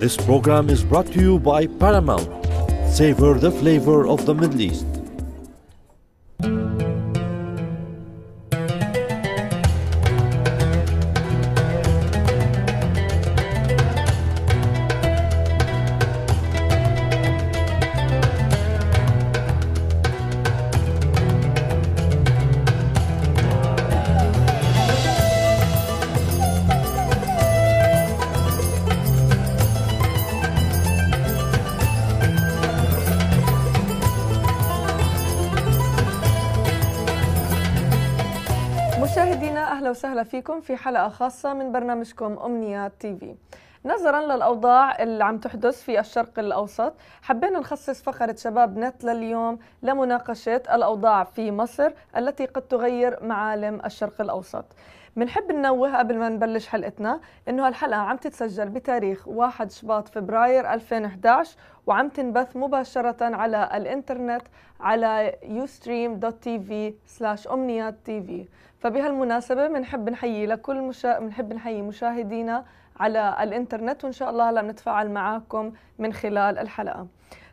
This program is brought to you by Paramount. Savor the flavor of the Middle East. أهلا وسهلا فيكم في حلقة خاصة من برنامجكم أمنية تي في نظرا للأوضاع اللي عم تحدث في الشرق الأوسط حبينا نخصص فقرة شباب نت لليوم لمناقشة الأوضاع في مصر التي قد تغير معالم الشرق الأوسط بنحب ننوه قبل ما نبلش حلقتنا انه هالحلقه عم تتسجل بتاريخ 1 شباط فبراير 2011 وعم تنبث مباشره على الانترنت على في فبهالمناسبه بنحب نحيي لكل مشا... بنحب نحيي مشاهدينا على الانترنت وان شاء الله هلا بنتفاعل معاكم من خلال الحلقه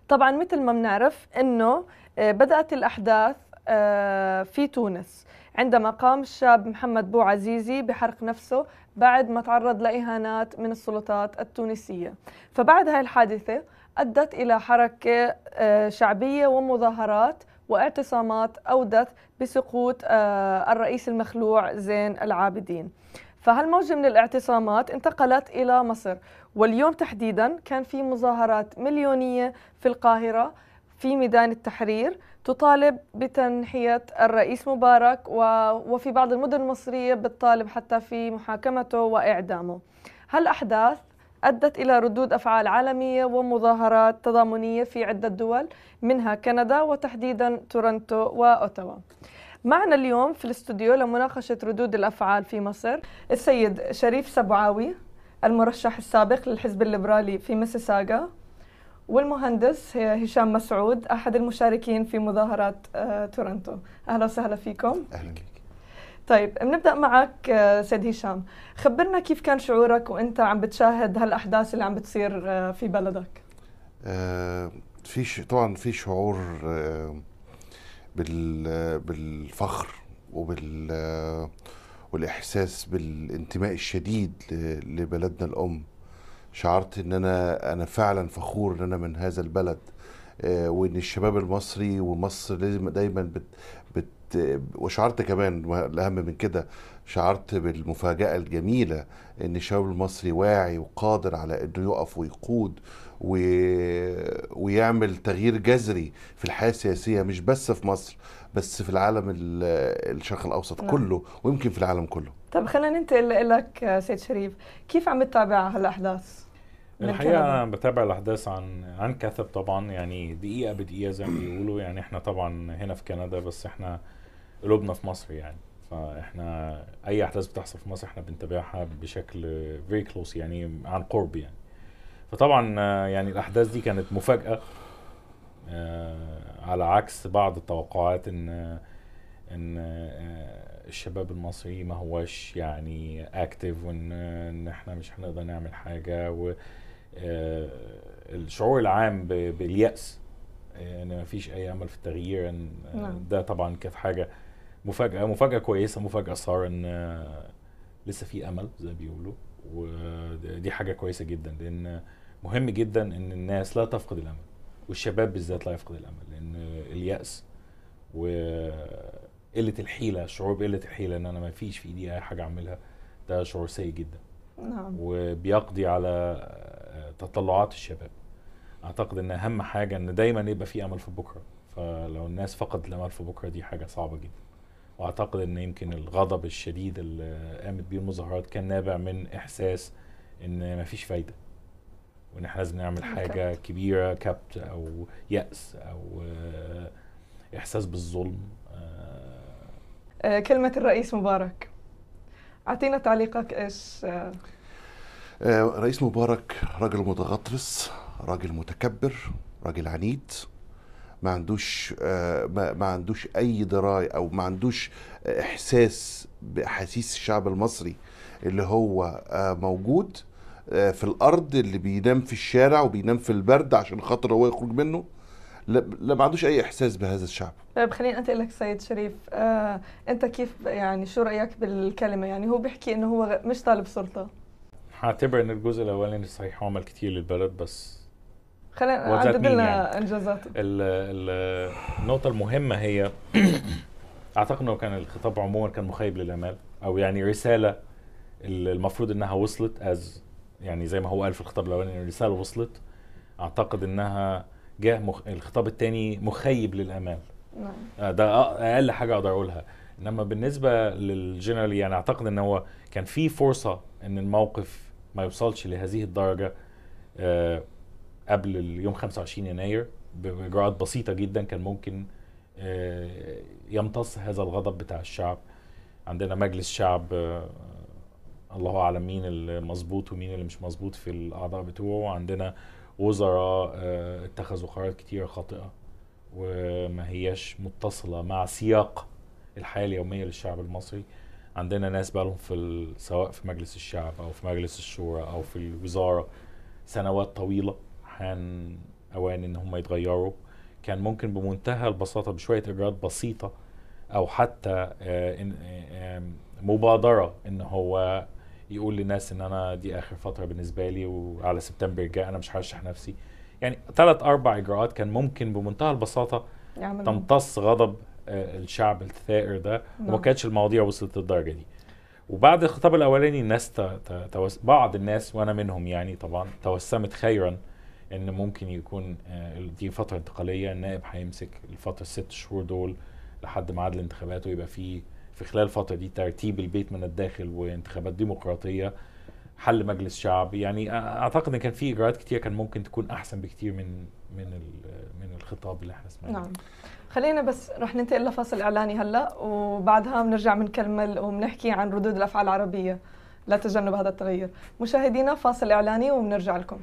طبعا مثل ما بنعرف انه آه، بدات الاحداث آه، في تونس عندما قام الشاب محمد بوعزيزي بحرق نفسه بعد ما تعرض لإهانات من السلطات التونسية فبعد هاي الحادثة أدت إلى حركة آه، شعبية ومظاهرات واعتصامات أودت بسقوط آه، الرئيس المخلوع زين العابدين فهالموجة من الاعتصامات انتقلت إلى مصر واليوم تحديدا كان في مظاهرات مليونية في القاهرة في ميدان التحرير تطالب بتنحية الرئيس مبارك وفي بعض المدن المصرية بتطالب حتى في محاكمته وإعدامه هالأحداث أدت إلى ردود أفعال عالمية ومظاهرات تضامنية في عدة دول منها كندا وتحديدا تورنتو وأوتاوا معنا اليوم في الاستوديو لمناقشة ردود الأفعال في مصر السيد شريف سبعاوي المرشح السابق للحزب الليبرالي في مسيساغا والمهندس هشام مسعود احد المشاركين في مظاهرات آه، تورنتو اهلا وسهلا فيكم اهلا بك طيب بنبدا معك آه، سيد هشام خبرنا كيف كان شعورك وانت عم بتشاهد هالاحداث اللي عم بتصير آه، في بلدك في طبعا في شعور بالفخر وبال والاحساس بالانتماء الشديد لبلدنا الام شعرت ان انا انا فعلا فخور ان انا من هذا البلد آه، وان الشباب المصري ومصر لازم دايما بت بت وشعرت كمان الاهم من كده شعرت بالمفاجاه الجميله ان الشباب المصري واعي وقادر على انه يقف ويقود و... ويعمل تغيير جذري في الحياه السياسيه مش بس في مصر بس في العالم الشرق الاوسط نعم. كله ويمكن في العالم كله طب خلينا ننتقل لك سيد شريف كيف عم تتابع هالاحداث الحقيقه انا بتابع الاحداث عن عن كثب طبعا يعني دقيقه بدقيقه زي ما بيقولوا يعني احنا طبعا هنا في كندا بس احنا قلوبنا في مصر يعني فاحنا اي احداث بتحصل في مصر احنا بنتابعها بشكل فيري كلوز يعني عن قرب يعني فطبعا يعني الاحداث دي كانت مفاجاه آه، على عكس بعض التوقعات ان ان آه، الشباب المصري ما هواش يعني اكتف وان ان احنا مش هنقدر نعمل حاجه و آه، الشعور العام بالياس ان يعني ما فيش اي امل في التغيير نعم. ان ده طبعا كانت حاجه مفاجاه مفاجاه كويسه مفاجاه صار ان آه، لسه في امل زي ما بيقولوا ودي حاجه كويسه جدا لان مهم جدا ان الناس لا تفقد الامل والشباب بالذات لا يفقد الامل لان الياس وقله الحيله شعور بقله الحيله ان انا ما فيش في ايدي اي حاجه اعملها ده شعور سيء جدا نعم وبيقضي على تطلعات الشباب اعتقد ان اهم حاجه ان دايما يبقى في امل في بكره فلو الناس فقدت الامل في بكره دي حاجه صعبه جدا واعتقد ان يمكن الغضب الشديد اللي قامت بيه المظاهرات كان نابع من احساس ان مفيش فايده وان احنا لازم نعمل حاجه كبيره كبت او ياس او آه، احساس بالظلم آه. آه، كلمه الرئيس مبارك اعطينا تعليقك ايش آه، رئيس مبارك راجل متغطرس راجل متكبر راجل عنيد ما عندوش آه، ما عندوش اي درايه او ما عندوش احساس باحاسيس الشعب المصري اللي هو آه، موجود في الارض اللي بينام في الشارع وبينام في البرد عشان خاطر هو يخرج منه لا, ما عندوش اي احساس بهذا الشعب طيب خليني انت لك سيد شريف آه انت كيف يعني شو رايك بالكلمه يعني هو بيحكي انه هو مش طالب سلطه هعتبر ان الجزء الاولاني صحيح عمل كتير للبلد بس خلينا عدد لنا يعني. انجازات النقطه المهمه هي اعتقد انه كان الخطاب عموما كان مخيب للامال او يعني رساله المفروض انها وصلت از يعني زي ما هو قال في الخطاب الاولاني الرساله وصلت اعتقد انها جاء مخ... الخطاب الثاني مخيب للامال نعم آه، ده اقل حاجه اقدر اقولها انما بالنسبه للجنرال يعني اعتقد ان هو كان في فرصه ان الموقف ما يوصلش لهذه الدرجه آه، قبل اليوم 25 يناير باجراءات بسيطه جدا كان ممكن آه، يمتص هذا الغضب بتاع الشعب عندنا مجلس شعب آه، الله اعلم مين المظبوط ومين اللي مش مظبوط في الاعضاء بتوعه عندنا وزراء اتخذوا قرارات كتيره خاطئه وما هياش متصله مع سياق الحياه اليوميه للشعب المصري عندنا ناس بقالهم في سواء في مجلس الشعب او في مجلس الشورى او في الوزاره سنوات طويله حان اوان ان هم يتغيروا كان ممكن بمنتهى البساطه بشويه اجراءات بسيطه او حتى آه، آه، مبادره ان هو يقول للناس ان انا دي اخر فتره بالنسبه لي وعلى سبتمبر الجاي انا مش هرشح نفسي يعني ثلاث اربع اجراءات كان ممكن بمنتهى البساطه تمتص غضب آه، الشعب الثائر ده وما نعم. كانتش المواضيع وصلت للدرجه دي وبعد الخطاب الاولاني الناس توس... بعض الناس وانا منهم يعني طبعا توسمت خيرا ان ممكن يكون آه، دي فتره انتقاليه النائب هيمسك الفتره الست شهور دول لحد ميعاد الانتخابات ويبقى في في خلال الفتره دي ترتيب البيت من الداخل وانتخابات ديمقراطيه حل مجلس شعب يعني اعتقد ان كان في اجراءات كتير كان ممكن تكون احسن بكتير من من من الخطاب اللي احنا سمعناه نعم خلينا بس رح ننتقل لفاصل اعلاني هلا وبعدها بنرجع بنكمل وبنحكي عن ردود الافعال العربيه لتجنب هذا التغير مشاهدينا فاصل اعلاني وبنرجع لكم